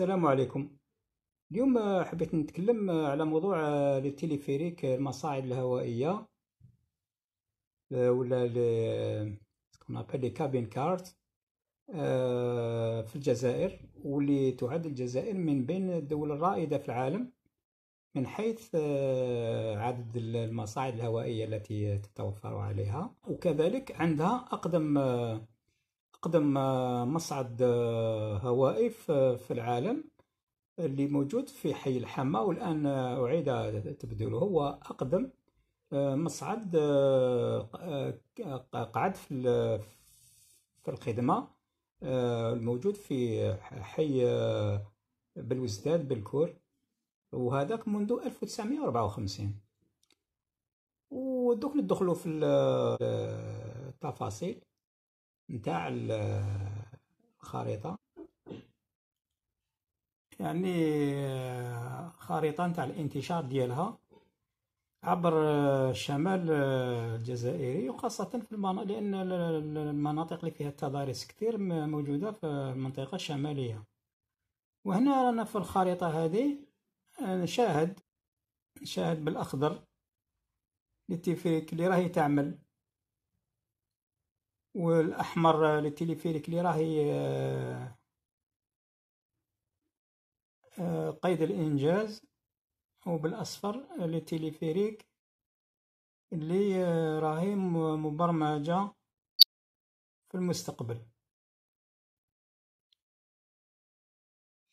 السلام عليكم اليوم حبيت نتكلم على موضوع آه، لي تيليفيريك آه، المصاعد الهوائية آه، ولا لي لي كابين كارت في الجزائر واللي تعد الجزائر من بين الدول الرائدة في العالم من حيث عدد المصاعد الهوائية التي تتوفر عليها وكذلك عندها أقدم أقدم آه، مصعد آه، هوائي في العالم اللي موجود في حي الحمى والآن آه، أعيد تبديله هو أقدم مصعد قعد في الخدمة الموجود في حي بلوزداد بالكور وهذاك منذ 1954 ودوك ندخلوا في التفاصيل نتاع الخريطة يعني خريطة نتاع الانتشار ديالها عبر الشمال الجزائري وخاصة في المناطق لأن المناطق اللي فيها التضاريس كثير موجودة في المنطقة الشمالية وهنا رانا في الخريطة هذه نشاهد نشاهد بالأخضر التفريك اللي راهي تعمل والاحمر للتليفيريك اللي راهي آه، قيد الانجاز وبالاصفر للتليفيريك اللي آه، راهي مبرمجه في المستقبل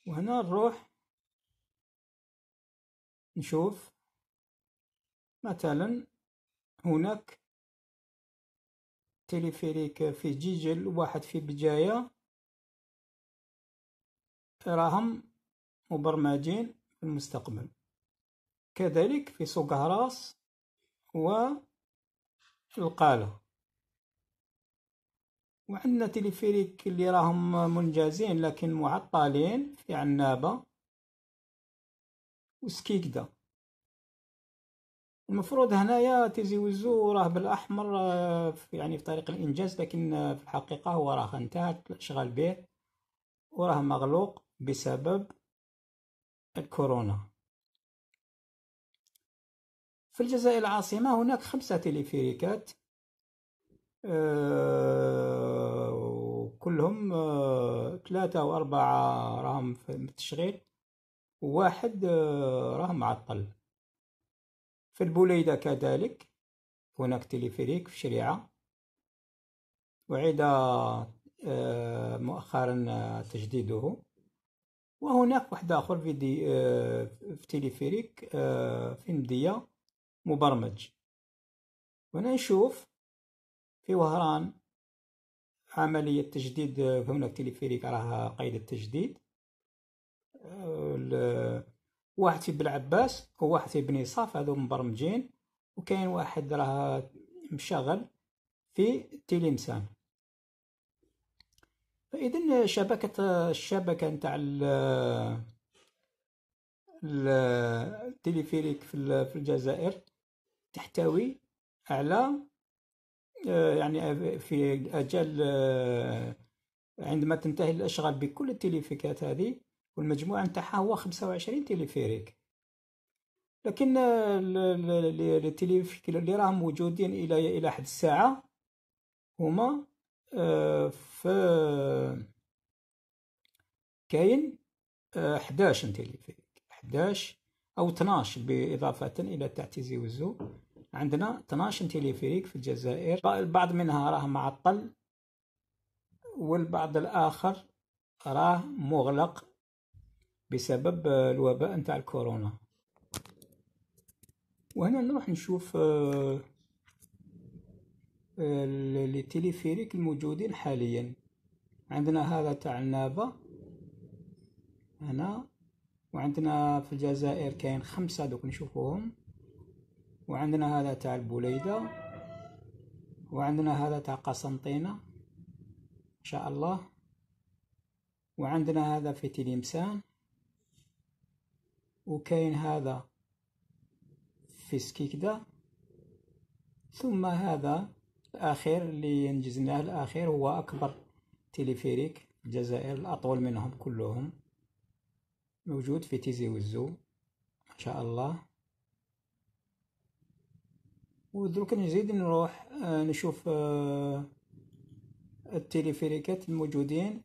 وهنا نروح نشوف مثلا هناك تليفريك في جيجل واحد في بجاية راهم مبرمجين في المستقبل كذلك في سوق هراس القالة وعندنا تليفريك اللي راهم منجزين لكن معطلين في عنابة وسكيكدا المفروض هنايا تيزي ويزو راه بالاحمر آه، يعني في طريق الانجاز لكن آه، في الحقيقه هو راه انتهت الاشغال به وراه مغلوق بسبب الكورونا في الجزائر العاصمة هناك خمسة تليفيريكات آه، كلهم ثلاثة وأربعة راهم في التشغيل وواحد راهم معطل في البوليدة كذلك هناك تليفريك في شريعة أعيد آه، مؤخرا آه، تجديده وهناك واحد آخر في, دي آه، في تليفريك في مدية مبرمج وأنا نشوف في وهران عملية تجديد هناك تليفريك راه قيد التجديد واحد بن عباس وواحد بني صاف هذو مبرمجين وكاين واحد راه مشغل في تيليمسان فاذا شبكه الشبكه نتاع التليفيريك في الجزائر تحتوي على يعني في اجل عندما تنتهي الاشغال بكل التليفيكات هذه والمجموع نتاعها هو 25 تيليفيريك لكن التيليفيريك اللي راهم موجودين الى الى حد الساعه هما آه، في كاين 11 آه، تيليفيريك 11 او 12 باضافه الى تاع تيزي وزو عندنا 12 تيليفيريك في الجزائر البعض منها راه معطل والبعض الاخر راه مغلق بسبب آه، الوباء نتاع الكورونا وهنا نروح نشوف آه، آه، التليفيريك الموجودين حاليا عندنا هذا تاع النافا هنا وعندنا في الجزائر كاين خمسة دوك نشوفوهم وعندنا هذا تاع البوليدة وعندنا هذا تاع قسنطينة إن شاء الله وعندنا هذا في تلمسان وكاين هذا في دا ثم هذا الأخير اللي ينجزناه الأخير هو أكبر تلفريك الجزائر الأطول منهم كلهم موجود في تيزي وزو إن شاء الله ودروك نزيد نروح آه، نشوف آه، التلفريكات الموجودين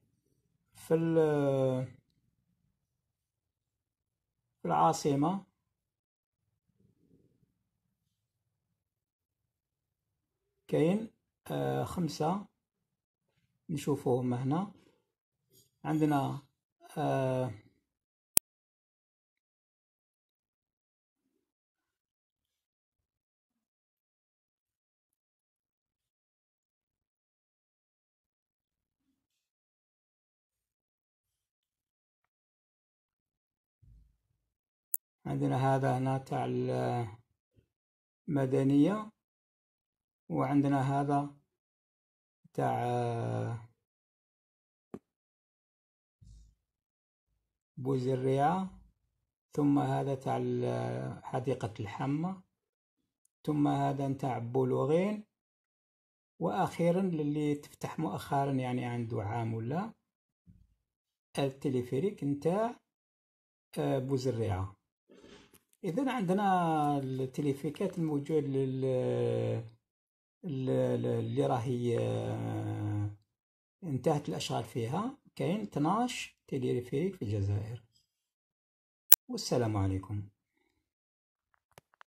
في آه، العاصمة كاين آه خمسة نشوفوهم هنا عندنا آه عندنا هذا هنا تاع المدنية وعندنا هذا تاع بوز ثم هذا تاع حديقة الحمى ثم هذا تاع بولوغين واخيرا للي تفتح مؤخرا يعني عنده عام ولا التليفريك نتاع آه، بوزريعه اذا عندنا التليفيكات الموجود لل اللي راهي آه، انتهت الاشغال فيها كاين 12 تليفيك في الجزائر والسلام عليكم